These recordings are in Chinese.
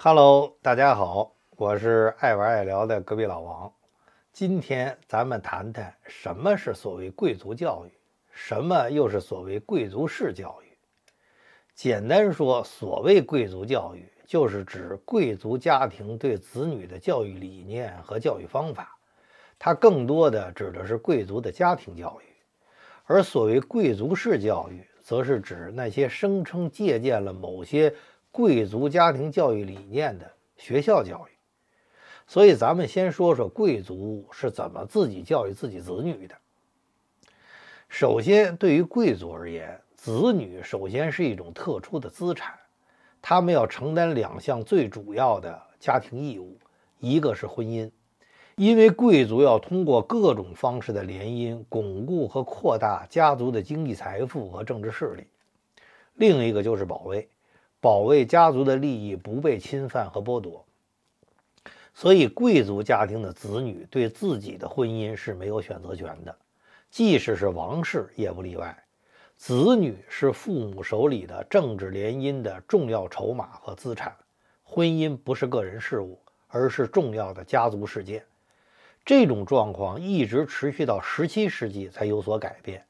Hello，大家好，我是爱玩爱聊的隔壁老王。今天咱们谈谈什么是所谓贵族教育，什么又是所谓贵族式教育。简单说，所谓贵族教育，就是指贵族家庭对子女的教育理念和教育方法，它更多的指的是贵族的家庭教育。而所谓贵族式教育，则是指那些声称借鉴了某些。贵族家庭教育理念的学校教育，所以咱们先说说贵族是怎么自己教育自己子女的。首先，对于贵族而言，子女首先是一种特殊的资产，他们要承担两项最主要的家庭义务：一个是婚姻，因为贵族要通过各种方式的联姻，巩固和扩大家族的经济财富和政治势力；另一个就是保卫。保卫家族的利益不被侵犯和剥夺，所以贵族家庭的子女对自己的婚姻是没有选择权的，即使是王室也不例外。子女是父母手里的政治联姻的重要筹码和资产，婚姻不是个人事务，而是重要的家族事件。这种状况一直持续到十七世纪才有所改变，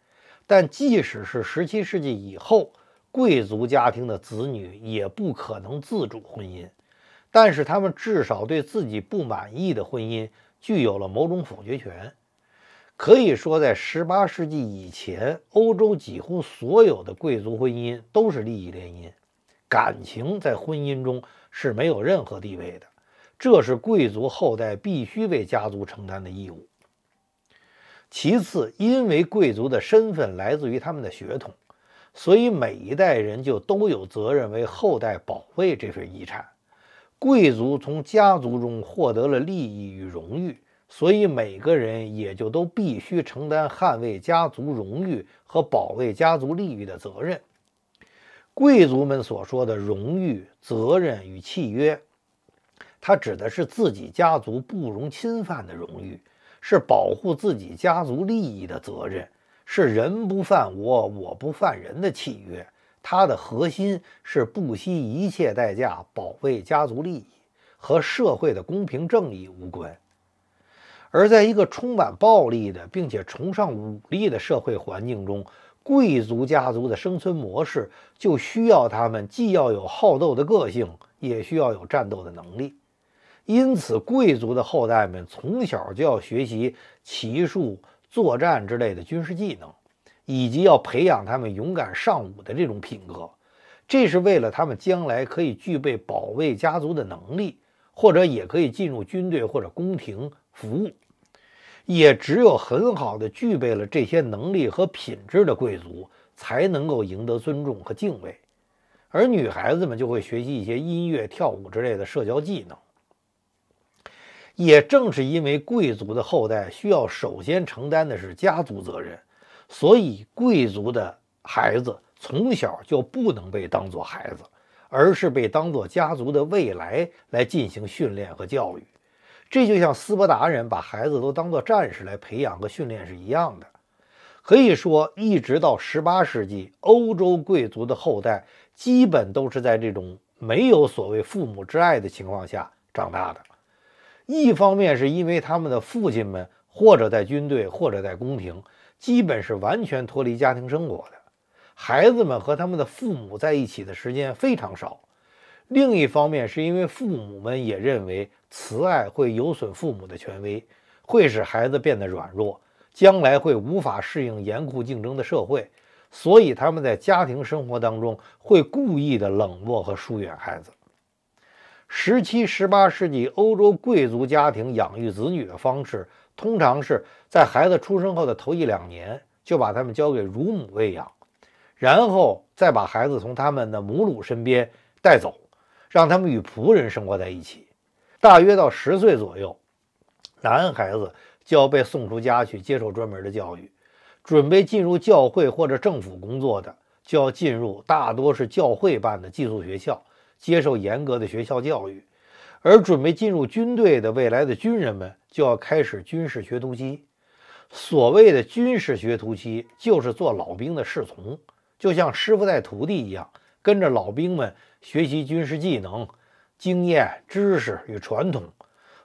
但即使是十七世纪以后。贵族家庭的子女也不可能自主婚姻，但是他们至少对自己不满意的婚姻具有了某种否决权。可以说，在十八世纪以前，欧洲几乎所有的贵族婚姻都是利益联姻，感情在婚姻中是没有任何地位的。这是贵族后代必须为家族承担的义务。其次，因为贵族的身份来自于他们的血统。所以每一代人就都有责任为后代保卫这份遗产。贵族从家族中获得了利益与荣誉，所以每个人也就都必须承担捍卫家族荣誉和保卫家族利益的责任。贵族们所说的荣誉、责任与契约，它指的是自己家族不容侵犯的荣誉，是保护自己家族利益的责任。是人不犯我，我不犯人的契约。它的核心是不惜一切代价保卫家族利益，和社会的公平正义无关。而在一个充满暴力的，并且崇尚武力的社会环境中，贵族家族的生存模式就需要他们既要有好斗的个性，也需要有战斗的能力。因此，贵族的后代们从小就要学习骑术。作战之类的军事技能，以及要培养他们勇敢尚武的这种品格，这是为了他们将来可以具备保卫家族的能力，或者也可以进入军队或者宫廷服务。也只有很好的具备了这些能力和品质的贵族，才能够赢得尊重和敬畏。而女孩子们就会学习一些音乐、跳舞之类的社交技能。也正是因为贵族的后代需要首先承担的是家族责任，所以贵族的孩子从小就不能被当做孩子，而是被当做家族的未来来进行训练和教育。这就像斯巴达人把孩子都当做战士来培养和训练是一样的。可以说，一直到十八世纪，欧洲贵族的后代基本都是在这种没有所谓父母之爱的情况下长大的。一方面是因为他们的父亲们或者在军队或者在宫廷，基本是完全脱离家庭生活的，孩子们和他们的父母在一起的时间非常少；另一方面是因为父母们也认为慈爱会有损父母的权威，会使孩子变得软弱，将来会无法适应严酷竞争的社会，所以他们在家庭生活当中会故意的冷漠和疏远孩子。十七、十八世纪，欧洲贵族家庭养育子女的方式，通常是在孩子出生后的头一两年，就把他们交给乳母喂养，然后再把孩子从他们的母乳身边带走，让他们与仆人生活在一起。大约到十岁左右，男孩子就要被送出家去接受专门的教育，准备进入教会或者政府工作的，就要进入大多是教会办的寄宿学校。接受严格的学校教育，而准备进入军队的未来的军人们就要开始军事学徒期。所谓的军事学徒期，就是做老兵的侍从，就像师傅带徒弟一样，跟着老兵们学习军事技能、经验、知识与传统。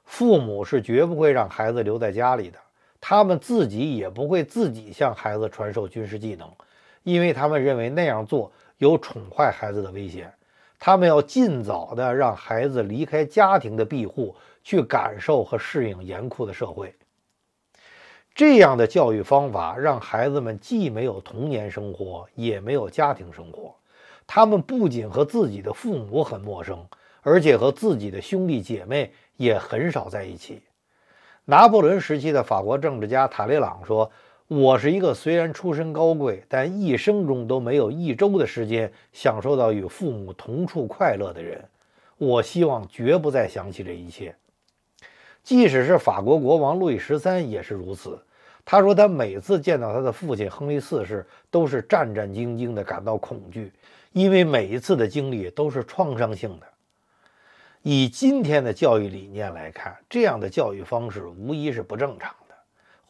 父母是绝不会让孩子留在家里的，他们自己也不会自己向孩子传授军事技能，因为他们认为那样做有宠坏孩子的危险。他们要尽早的让孩子离开家庭的庇护，去感受和适应严酷的社会。这样的教育方法让孩子们既没有童年生活，也没有家庭生活。他们不仅和自己的父母很陌生，而且和自己的兄弟姐妹也很少在一起。拿破仑时期的法国政治家塔列朗说。我是一个虽然出身高贵，但一生中都没有一周的时间享受到与父母同处快乐的人。我希望绝不再想起这一切。即使是法国国王路易十三也是如此。他说，他每次见到他的父亲亨利四世都是战战兢兢的，感到恐惧，因为每一次的经历都是创伤性的。以今天的教育理念来看，这样的教育方式无疑是不正常。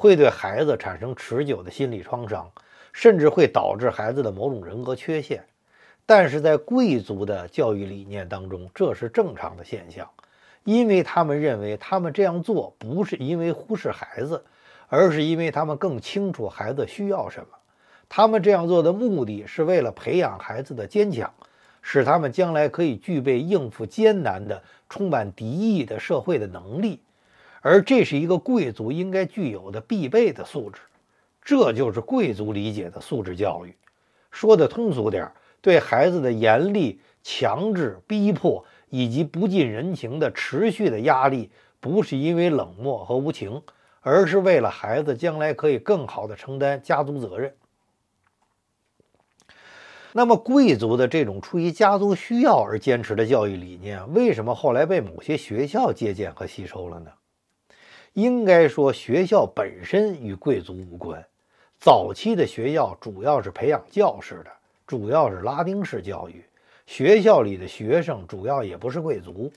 会对孩子产生持久的心理创伤，甚至会导致孩子的某种人格缺陷。但是在贵族的教育理念当中，这是正常的现象，因为他们认为他们这样做不是因为忽视孩子，而是因为他们更清楚孩子需要什么。他们这样做的目的是为了培养孩子的坚强，使他们将来可以具备应付艰难的、充满敌意的社会的能力。而这是一个贵族应该具有的必备的素质，这就是贵族理解的素质教育。说的通俗点儿，对孩子的严厉、强制、逼迫以及不近人情的持续的压力，不是因为冷漠和无情，而是为了孩子将来可以更好的承担家族责任。那么，贵族的这种出于家族需要而坚持的教育理念，为什么后来被某些学校借鉴和吸收了呢？应该说，学校本身与贵族无关。早期的学校主要是培养教师的，主要是拉丁式教育。学校里的学生主要也不是贵族。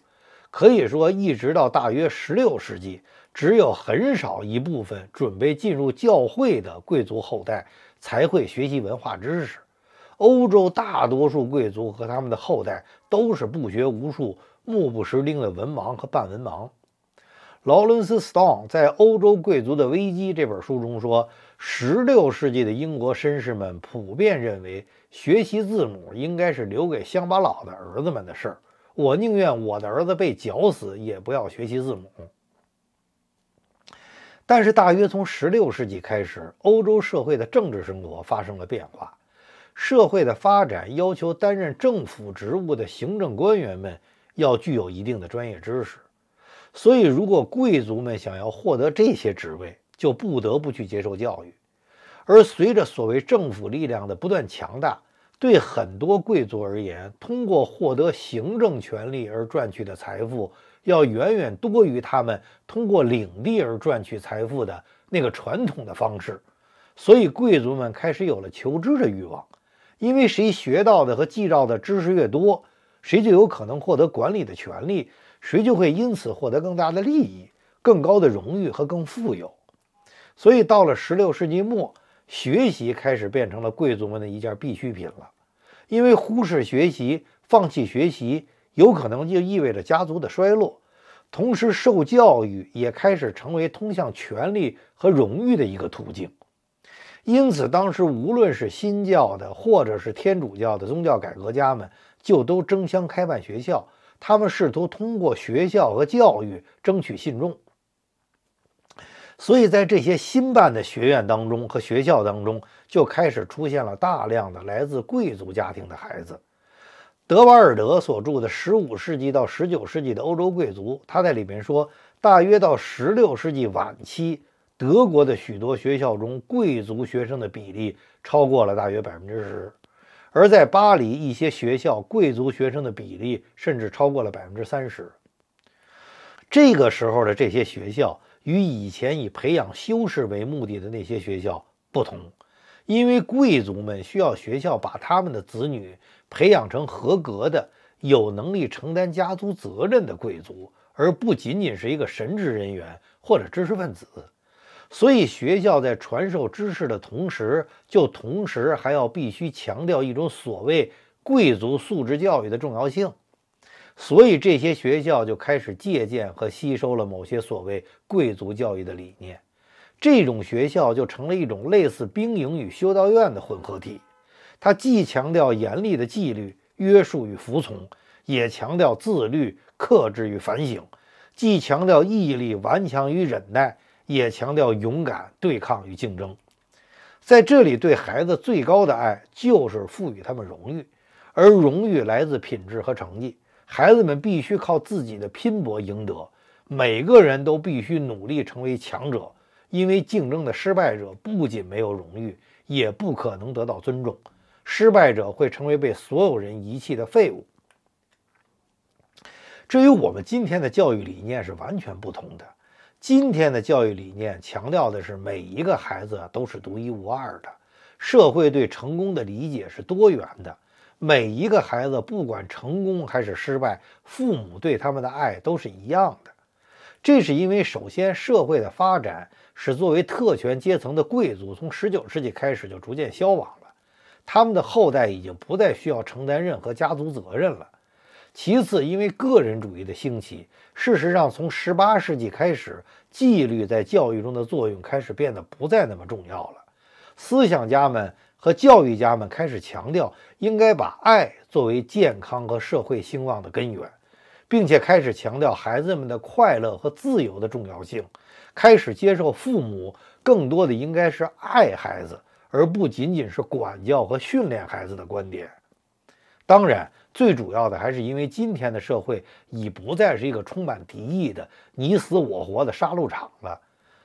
可以说，一直到大约十六世纪，只有很少一部分准备进入教会的贵族后代才会学习文化知识。欧洲大多数贵族和他们的后代都是不学无术、目不识丁的文盲和半文盲。劳伦斯·斯通在《欧洲贵族的危机》这本书中说，16世纪的英国绅士们普遍认为，学习字母应该是留给乡巴佬的儿子们的事儿。我宁愿我的儿子被绞死，也不要学习字母。但是，大约从16世纪开始，欧洲社会的政治生活发生了变化，社会的发展要求担任政府职务的行政官员们要具有一定的专业知识。所以，如果贵族们想要获得这些职位，就不得不去接受教育。而随着所谓政府力量的不断强大，对很多贵族而言，通过获得行政权力而赚取的财富，要远远多于他们通过领地而赚取财富的那个传统的方式。所以，贵族们开始有了求知的欲望，因为谁学到的和记到的知识越多。谁就有可能获得管理的权利，谁就会因此获得更大的利益、更高的荣誉和更富有。所以，到了十六世纪末，学习开始变成了贵族们的一件必需品了。因为忽视学习、放弃学习，有可能就意味着家族的衰落。同时，受教育也开始成为通向权力和荣誉的一个途径。因此，当时无论是新教的，或者是天主教的宗教改革家们。就都争相开办学校，他们试图通过学校和教育争取信众。所以在这些新办的学院当中和学校当中，就开始出现了大量的来自贵族家庭的孩子。德瓦尔德所著的十五世纪到十九世纪的欧洲贵族，他在里面说，大约到十六世纪晚期，德国的许多学校中，贵族学生的比例超过了大约百分之十。而在巴黎，一些学校贵族学生的比例甚至超过了百分之三十。这个时候的这些学校与以前以培养修士为目的的那些学校不同，因为贵族们需要学校把他们的子女培养成合格的、有能力承担家族责任的贵族，而不仅仅是一个神职人员或者知识分子。所以，学校在传授知识的同时，就同时还要必须强调一种所谓贵族素质教育的重要性。所以，这些学校就开始借鉴和吸收了某些所谓贵族教育的理念。这种学校就成了一种类似兵营与修道院的混合体。它既强调严厉的纪律约束与服从，也强调自律、克制与反省；既强调毅力、顽强与忍耐。也强调勇敢对抗与竞争，在这里，对孩子最高的爱就是赋予他们荣誉，而荣誉来自品质和成绩，孩子们必须靠自己的拼搏赢得。每个人都必须努力成为强者，因为竞争的失败者不仅没有荣誉，也不可能得到尊重，失败者会成为被所有人遗弃的废物。至于我们今天的教育理念是完全不同的。今天的教育理念强调的是每一个孩子都是独一无二的。社会对成功的理解是多元的。每一个孩子不管成功还是失败，父母对他们的爱都是一样的。这是因为，首先，社会的发展使作为特权阶层的贵族从19世纪开始就逐渐消亡了，他们的后代已经不再需要承担任何家族责任了。其次，因为个人主义的兴起，事实上，从十八世纪开始，纪律在教育中的作用开始变得不再那么重要了。思想家们和教育家们开始强调，应该把爱作为健康和社会兴旺的根源，并且开始强调孩子们的快乐和自由的重要性，开始接受父母更多的应该是爱孩子，而不仅仅是管教和训练孩子的观点。当然，最主要的还是因为今天的社会已不再是一个充满敌意的你死我活的杀戮场了。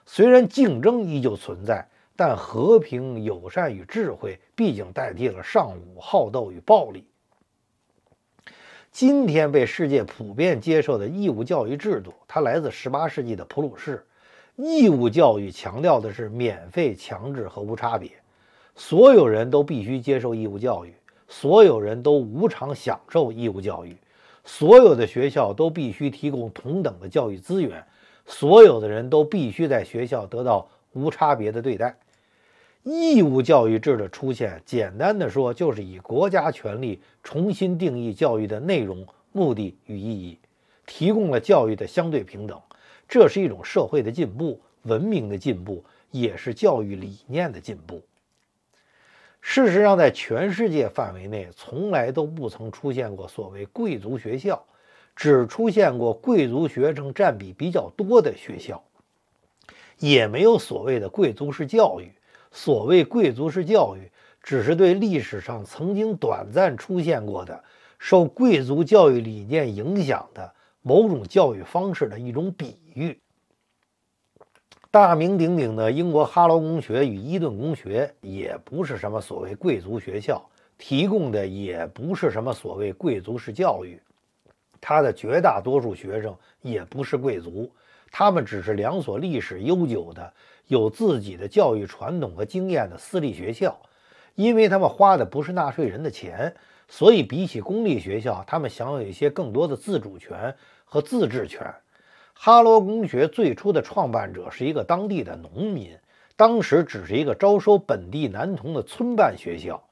虽然竞争依旧存在，但和平、友善与智慧毕竟代替了尚武、好斗与暴力。今天被世界普遍接受的义务教育制度，它来自18世纪的普鲁士。义务教育强调的是免费、强制和无差别，所有人都必须接受义务教育。所有人都无偿享受义务教育，所有的学校都必须提供同等的教育资源，所有的人都必须在学校得到无差别的对待。义务教育制的出现，简单的说，就是以国家权力重新定义教育的内容、目的与意义，提供了教育的相对平等。这是一种社会的进步、文明的进步，也是教育理念的进步。事实上，在全世界范围内，从来都不曾出现过所谓贵族学校，只出现过贵族学生占比比较多的学校，也没有所谓的贵族式教育。所谓贵族式教育，只是对历史上曾经短暂出现过的受贵族教育理念影响的某种教育方式的一种比喻。大名鼎鼎的英国哈罗公学与伊顿公学也不是什么所谓贵族学校，提供的也不是什么所谓贵族式教育。他的绝大多数学生也不是贵族，他们只是两所历史悠久的、有自己的教育传统和经验的私立学校。因为他们花的不是纳税人的钱，所以比起公立学校，他们享有一些更多的自主权和自治权。哈罗公学最初的创办者是一个当地的农民，当时只是一个招收本地男童的村办学校。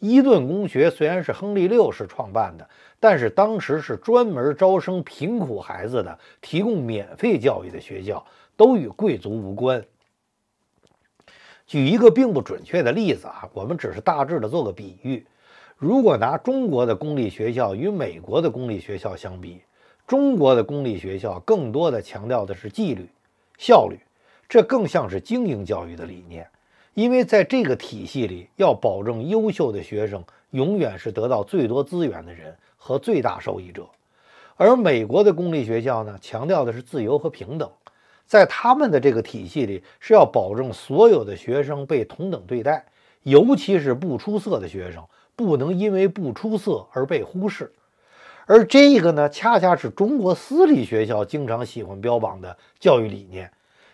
伊顿公学虽然是亨利六世创办的，但是当时是专门招生贫苦孩子的、提供免费教育的学校，都与贵族无关。举一个并不准确的例子啊，我们只是大致的做个比喻。如果拿中国的公立学校与美国的公立学校相比，中国的公立学校更多的强调的是纪律、效率，这更像是精英教育的理念。因为在这个体系里，要保证优秀的学生永远是得到最多资源的人和最大受益者。而美国的公立学校呢，强调的是自由和平等，在他们的这个体系里，是要保证所有的学生被同等对待，尤其是不出色的学生，不能因为不出色而被忽视。而这个呢，恰恰是中国私立学校经常喜欢标榜的教育理念，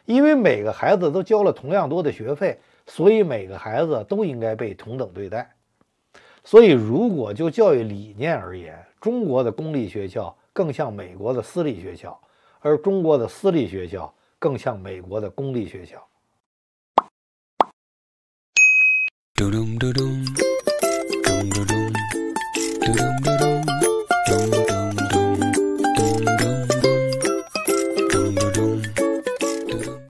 因为每个孩子都交了同样多的学费，所以每个孩子都应该被同等对待。所以，如果就教育理念而言，中国的公立学校更像美国的私立学校，而中国的私立学校更像美国的公立学校。嘟嘟嘟嘟嘟嘟